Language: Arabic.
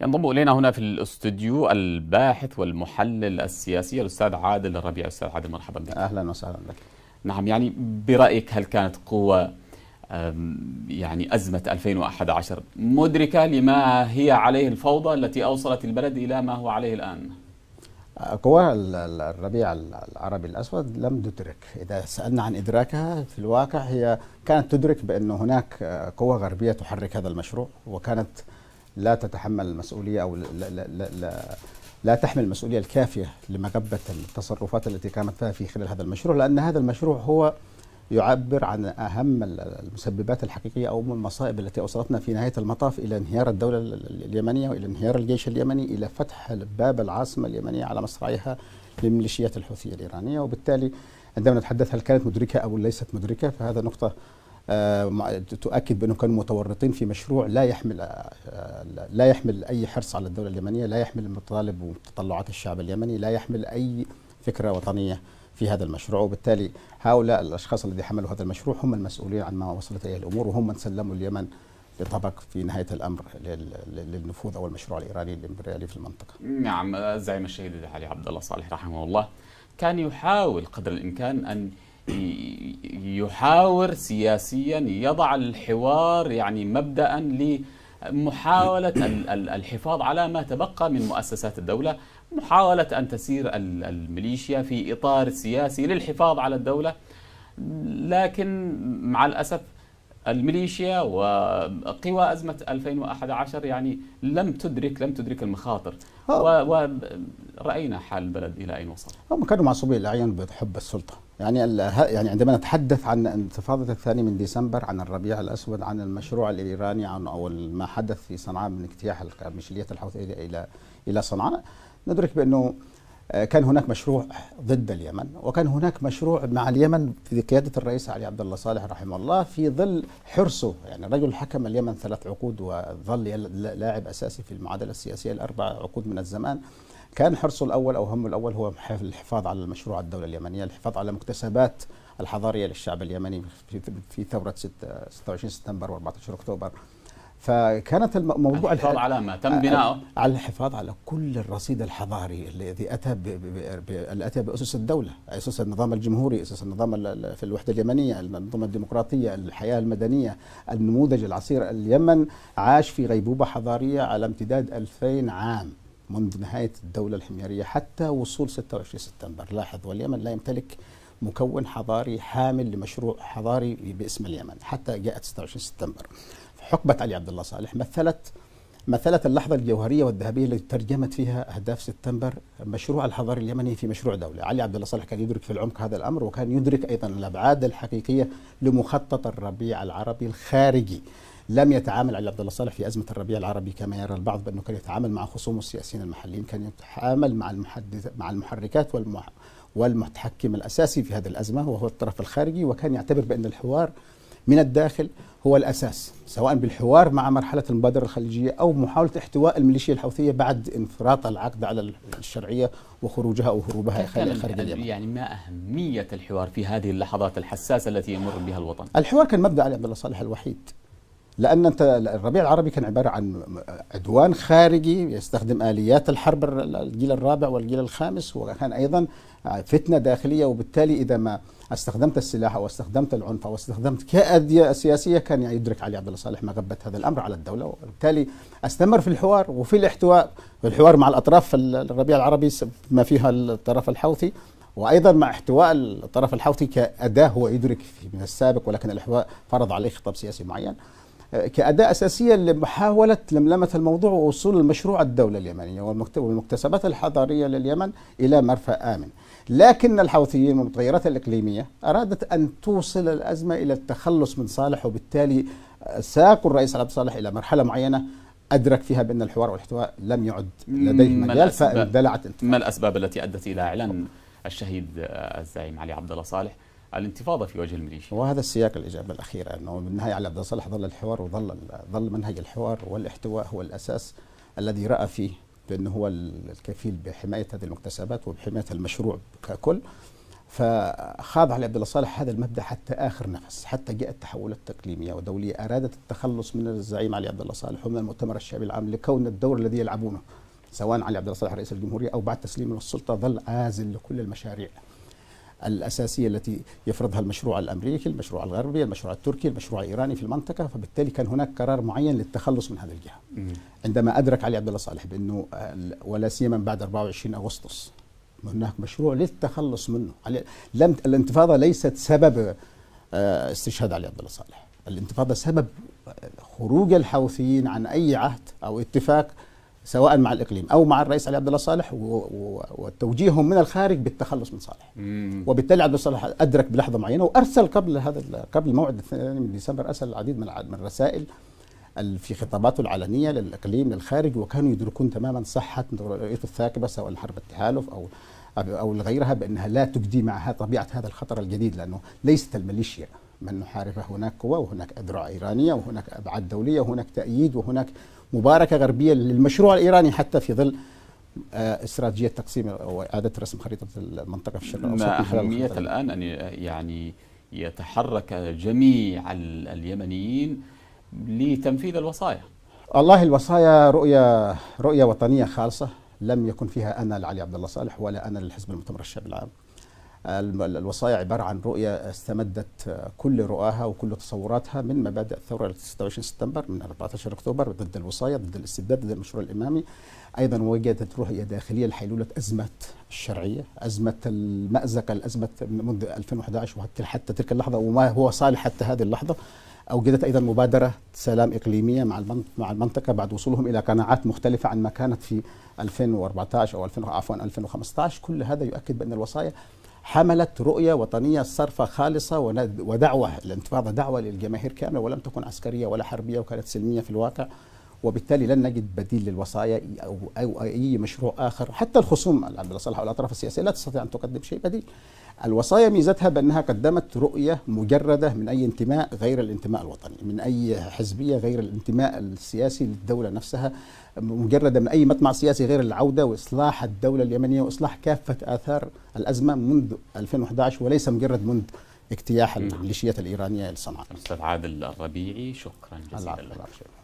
ينضم الينا هنا في الاستوديو الباحث والمحلل السياسي الاستاذ عادل الربيع استاذ عادل مرحبا بك اهلا وسهلا بك نعم يعني برايك هل كانت قوى يعني ازمه 2011 مدركه لما هي عليه الفوضى التي اوصلت البلد الى ما هو عليه الان؟ قوى الربيع العربي الاسود لم تدرك، اذا سالنا عن ادراكها في الواقع هي كانت تدرك بانه هناك آه، قوى غربيه تحرك هذا المشروع وكانت لا تتحمل المسؤولية أو لا, لا, لا, لا, لا تحمل المسؤولية الكافية لمغبة التصرفات التي قامت فيها في خلال هذا المشروع لأن هذا المشروع هو يعبر عن أهم المسببات الحقيقية أو المصائب التي أوصلتنا في نهاية المطاف إلى انهيار الدولة اليمنية وإلى انهيار الجيش اليمني إلى فتح باب العاصمة اليمنية على مصراعيها للميليشيات الحوثية الإيرانية وبالتالي عندما نتحدث هل كانت مدركة أو ليست مدركة فهذا نقطة آه، تؤكد بانهم كانوا متورطين في مشروع لا يحمل آه، آه، لا يحمل اي حرص على الدوله اليمنيه، لا يحمل المطالب ومتطلعات الشعب اليمني، لا يحمل اي فكره وطنيه في هذا المشروع، وبالتالي هؤلاء الاشخاص الذين حملوا هذا المشروع هم المسؤولين عن ما وصلت اليه الامور وهم من سلموا اليمن لطبق في نهايه الامر للنفوذ او المشروع الايراني الامبريالي في المنطقه. نعم زعيم الشهيد علي عبد الله صالح رحمه الله كان يحاول قدر الامكان ان يحاور سياسيا يضع الحوار يعني مبدأ لمحاولة الحفاظ على ما تبقى من مؤسسات الدولة محاولة أن تسير الميليشيا في إطار سياسي للحفاظ على الدولة لكن مع الأسف الميليشيا وقوى أزمة 2011 يعني لم تدرك لم تدرك المخاطر آه. ورأينا حال البلد إلى أين وصل هم كانوا معصوبين الأعين بحب السلطة يعني يعني عندما نتحدث عن انتفاضة الثاني من ديسمبر عن الربيع الأسود عن المشروع الإيراني عن أو ما حدث في صنعاء من اجتياح ميشيلية الحوثي إلى إلى صنعاء ندرك بأنه آه، كان هناك مشروع ضد اليمن وكان هناك مشروع مع اليمن في قيادة الرئيس علي عبد الله صالح رحمه الله في ظل حرصه يعني الرجل حكم اليمن ثلاث عقود وظل لاعب أساسي في المعادلة السياسية الأربع عقود من الزمان كان حرصه الأول أو همه الأول هو الحفاظ على المشروع الدولة اليمنية الحفاظ على مكتسبات الحضارية للشعب اليمني في ثورة 26 سبتمبر و 14 أكتوبر فكانت الموضوع الحفاظ على ما تم بناؤه على الحفاظ على كل الرصيد الحضاري الذي اتى اتى باسس الدوله، اسس النظام الجمهوري، اسس النظام في الوحده اليمنيه، المنظومه الديمقراطيه، الحياه المدنيه، النموذج العصير اليمن عاش في غيبوبه حضاريه على امتداد 2000 عام منذ نهايه الدوله الحميريه حتى وصول 26 سبتمبر، لاحظ واليمن لا يمتلك مكون حضاري حامل لمشروع حضاري باسم اليمن حتى جاءت 26 سبتمبر. في حقبه علي عبد الله صالح مثلت مثلت اللحظة الجوهرية والذهبية التي ترجمت فيها أهداف سبتمبر مشروع الحضارة اليمني في مشروع دولة علي عبد الله صالح كان يدرك في العمق هذا الأمر وكان يدرك أيضا الأبعاد الحقيقية لمخطط الربيع العربي الخارجي لم يتعامل علي عبد الله صالح في ازمه الربيع العربي كما يرى البعض بانه كان يتعامل مع خصومه السياسيين المحليين، كان يتعامل مع المحدث مع المحركات والمح والمتحكم الاساسي في هذه الازمه وهو الطرف الخارجي وكان يعتبر بان الحوار من الداخل هو الأساس سواء بالحوار مع مرحلة المبادرة الخليجية أو محاولة احتواء الميليشيا الحوثية بعد انفراط العقد على الشرعية وخروجها أو هروبها خارج يعني اليمن يعني ما أهمية الحوار في هذه اللحظات الحساسة التي يمر بها الوطن؟ الحوار كان مبدأ علي عبد الله صالح الوحيد لان انت الربيع العربي كان عباره عن عدوان خارجي يستخدم اليات الحرب الجيل الرابع والجيل الخامس وكان ايضا آه، فتنه داخليه وبالتالي اذا ما استخدمت السلاح او استخدمت العنف او استخدمت كأدية سياسيه كان يدرك علي عبد الله صالح مغبه هذا الامر على الدوله وبالتالي استمر في الحوار وفي الاحتواء الحوار مع الاطراف الربيع العربي ما فيها الطرف الحوثي وايضا مع احتواء الطرف الحوثي كاداه هو يدرك من السابق ولكن الاحتواء فرض عليه خطاب سياسي معين كأداة أساسية لمحاولة لملمة الموضوع ووصول المشروع الدولة اليمنية والمكتسبات الحضارية لليمن إلى مرفأ آمن لكن الحوثيين والمتغيرات الإقليمية أرادت أن توصل الأزمة إلى التخلص من صالح وبالتالي ساقوا الرئيس عبد صالح إلى مرحلة معينة أدرك فيها بأن الحوار والاحتواء لم يعد لديه مجال فاندلعت ما الأسباب التي أدت إلى إعلان الشهيد الزعيم علي عبد الله صالح الانتفاضه في وجه الميليشيا. وهذا السياق الاجابه الاخيره انه بالنهايه علي عبد الصالح ظل الحوار وظل ظل منهج الحوار والاحتواء هو الاساس الذي راى فيه بانه هو الكفيل بحمايه هذه المكتسبات وبحمايه المشروع ككل. فخاض علي عبد الله صالح هذا المبدا حتى اخر نفس، حتى جاءت تحولات التقليميه ودوليه ارادت التخلص من الزعيم علي عبد الله صالح ومن المؤتمر الشعبي العام لكون الدور الذي يلعبونه سواء علي عبد الله صالح رئيس الجمهوريه او بعد تسليمه للسلطه ظل عازل لكل المشاريع الأساسية التي يفرضها المشروع الأمريكي المشروع الغربي المشروع التركي المشروع الإيراني في المنطقة فبالتالي كان هناك قرار معين للتخلص من هذه الجهة عندما أدرك علي عبد الله صالح بأنه ولا سيما بعد 24 أغسطس هناك مشروع للتخلص منه لم الانتفاضة ليست سبب آه، استشهاد علي عبد الله صالح الانتفاضة سبب خروج الحوثيين عن أي عهد أو اتفاق سواء مع الاقليم او مع الرئيس علي عبد الله صالح وتوجيههم من الخارج بالتخلص من صالح مم. وبالتالي عبد الله صالح ادرك بلحظه معينه وارسل قبل هذا قبل موعد الثاني من ديسمبر ارسل العديد من من الرسائل في خطاباته العلنيه للاقليم للخارج وكانوا يدركون تماما صحه رؤيته الثاقبه سواء حرب التحالف او او لغيرها بانها لا تجدي معها طبيعه هذا الخطر الجديد لانه ليست الميليشيا من نحاربه هناك قوى وهناك اذرع ايرانيه وهناك ابعاد دوليه وهناك تاييد وهناك مباركه غربيه للمشروع الايراني حتى في ظل آه، استراتيجيه تقسيم واعاده رسم خريطه المنطقه في الشرق الاوسط ما اهميه الان ان يعني يتحرك جميع اليمنيين لتنفيذ الوصايا والله الوصايا رؤيه رؤيه وطنيه خالصه لم يكن فيها انا لعلي عبد الله صالح ولا انا للحزب المؤتمر الشعبي العام الوصايا عبارة عن رؤية استمدت كل رؤاها وكل تصوراتها من مبادئ الثورة 26 سبتمبر من 14 أكتوبر ضد الوصايا ضد الاستبداد ضد المشروع الإمامي أيضا وجدت رؤية داخلية لحيلوله أزمة الشرعية أزمة المازق الأزمة منذ 2011 وحتى تلك اللحظة وما هو صالح حتى هذه اللحظة أوجدت أيضا مبادرة سلام إقليمية مع مع المنطقة بعد وصولهم إلى قناعات مختلفة عن ما كانت في 2014 أو عفوا 2015 كل هذا يؤكد بأن الوصايا حملت رؤية وطنية صرفة خالصة ودعوة الانتفاضة دعوة للجماهير كاملة ولم تكن عسكرية ولا حربية وكانت سلمية في الواقع وبالتالي لن نجد بديل للوصايا أو, أو أي مشروع آخر حتى الخصوم صالح والأطراف السياسية لا تستطيع أن تقدم شيء بديل الوصايا ميزتها بأنها قدمت رؤية مجردة من أي انتماء غير الانتماء الوطني من أي حزبية غير الانتماء السياسي للدولة نفسها مجردة من أي مطمع سياسي غير العودة وإصلاح الدولة اليمنية وإصلاح كافة آثار الأزمة منذ 2011 وليس مجرد منذ اجتياح نعم. الميليشيات الإيرانية لصنعاء أستاذ عادل الربيعي شكرا جزيلا لك